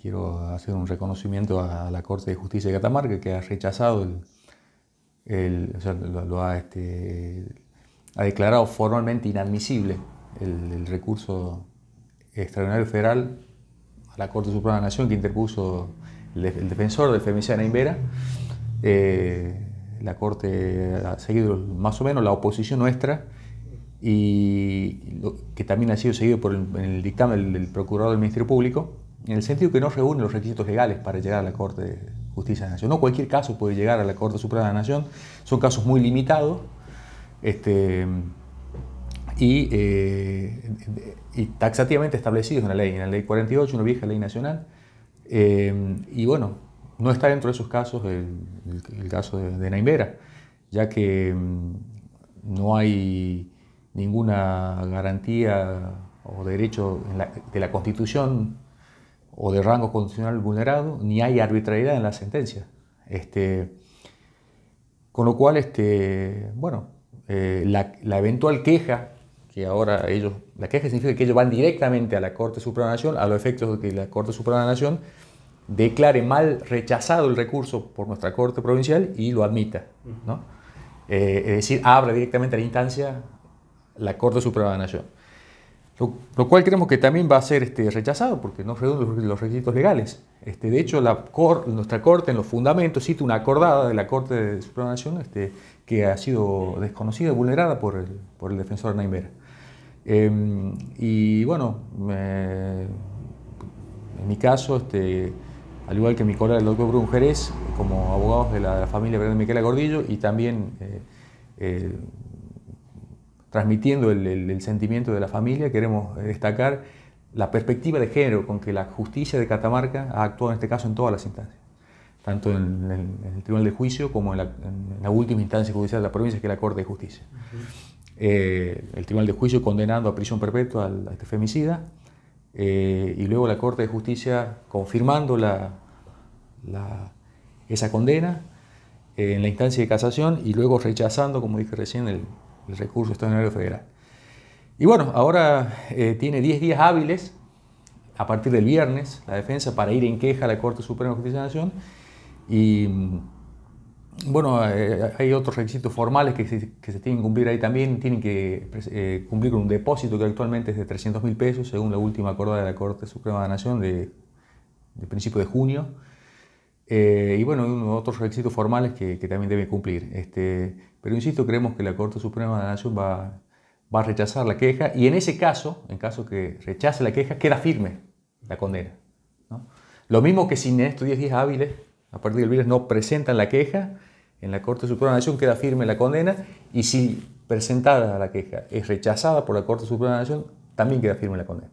quiero hacer un reconocimiento a la Corte de Justicia de Catamarca, que ha rechazado o sea, este, ha, declarado formalmente inadmisible el, recurso extraordinario federal a la Corte Suprema de la Nación que interpuso el, defensor de Femiciana Invera. Eh, la Corte ha seguido más o menos la oposición nuestra y que también ha sido seguido por el, dictamen del Procurador del Ministerio Público en el sentido que no reúne los requisitos legales para llegar a la Corte de Justicia de la Nación. No cualquier caso puede llegar a la Corte Suprema de la Nación, son casos muy limitados este, eh, y, taxativamente establecidos en la ley, en la ley 48, una vieja ley nacional. Eh, y bueno, no está dentro de esos casos el, caso de, de Naimera, ya que mm, no hay ninguna garantía o derecho de la Constitución o de rango constitucional vulnerado, ni hay arbitrariedad en la sentencia. Este, con lo cual, este, bueno, eh, la, eventual queja, que ahora ellos, la queja significa que ellos van directamente a la Corte Suprema de la Nación, a los efectos de que la Corte Suprema de la Nación declare mal rechazado el recurso por nuestra Corte Provincial y lo admita. ¿no? Eh, es decir, habla directamente a la instancia la Corte Suprema de la Nación. Lo, cual creemos que también va a ser este, rechazado porque no reúne los requisitos legales. Este, de hecho, nuestra Corte en los fundamentos cita una acordada de la Corte de Suprema Nación este, que ha sido desconocida, y vulnerada por el, defensor Naimera em, y bueno, en mi caso, al igual que mi colega el doctor Bruno Jerez, como abogados de la, familia Brenda Miquela Gordillo y también... Eh, transmitiendo el, sentimiento de la familia, queremos destacar la perspectiva de género con que la justicia de Catamarca ha actuado en este caso en todas las instancias, tanto en el, Tribunal de Juicio como en la, última instancia judicial de la provincia, que es la Corte de Justicia. Eh, el Tribunal de Juicio condenando a prisión perpetua a este femicida eh, y luego la Corte de Justicia confirmando esa condena eh, en la instancia de casación y luego rechazando, como dije recién, el, el recurso extraordinario federal. Y bueno, ahora eh, tiene 10 días hábiles a partir del viernes la defensa para ir en queja a la Corte Suprema de Justicia de la Nación. Y mm, bueno, eh, hay otros requisitos formales que se, tienen que cumplir ahí también. Tienen que eh, cumplir con un depósito que actualmente es de 300 mil pesos, según la última acordada de la Corte Suprema de la Nación de, de principio de junio. Eh, y bueno, otros requisitos formales que, también deben cumplir. Este, pero insisto, creemos que la Corte Suprema de la Nación va, va a rechazar la queja y en ese caso, en caso que rechace la queja, queda firme la condena. ¿no? Lo mismo que si en estos 10 días hábiles, a partir del viernes, no presentan la queja, en la Corte Suprema de la Nación queda firme la condena y si presentada la queja es rechazada por la Corte Suprema de la Nación, también queda firme la condena.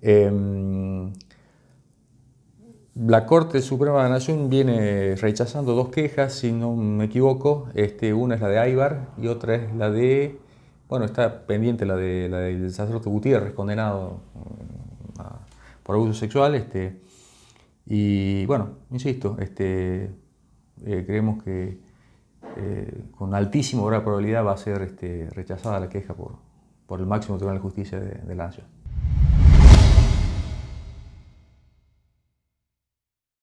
Em, la Corte Suprema de la Nación viene rechazando dos quejas, si no me equivoco. Este, una es la de Aybar y otra es la de. Bueno, está pendiente la, de, la del sacerdote Gutiérrez, condenado mm, por abuso sexual. Este. y bueno, insisto, este, eh, creemos que eh, con altísima probabilidad va a ser rechazada la queja por, el máximo Tribunal de Justicia de, de la Nación.